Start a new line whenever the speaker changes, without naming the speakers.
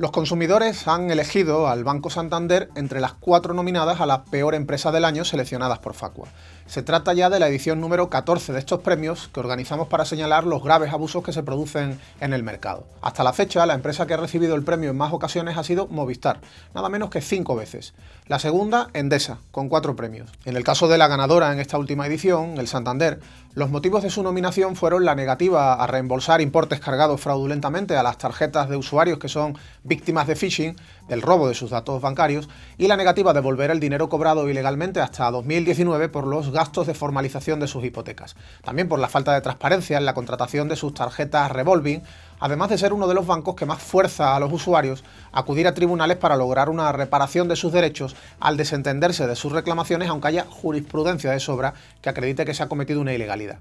Los consumidores han elegido al Banco Santander entre las cuatro nominadas a la peor empresa del año seleccionadas por Facua. Se trata ya de la edición número 14 de estos premios que organizamos para señalar los graves abusos que se producen en el mercado. Hasta la fecha, la empresa que ha recibido el premio en más ocasiones ha sido Movistar, nada menos que cinco veces. La segunda, Endesa, con cuatro premios. En el caso de la ganadora en esta última edición, el Santander, los motivos de su nominación fueron la negativa a reembolsar importes cargados fraudulentamente a las tarjetas de usuarios que son víctimas de phishing, del robo de sus datos bancarios, y la negativa a devolver el dinero cobrado ilegalmente hasta 2019 por los gastos de formalización de sus hipotecas. También por la falta de transparencia en la contratación de sus tarjetas revolving, además de ser uno de los bancos que más fuerza a los usuarios a acudir a tribunales para lograr una reparación de sus derechos al desentenderse de sus reclamaciones, aunque haya jurisprudencia de sobra que acredite que se ha cometido una ilegalidad.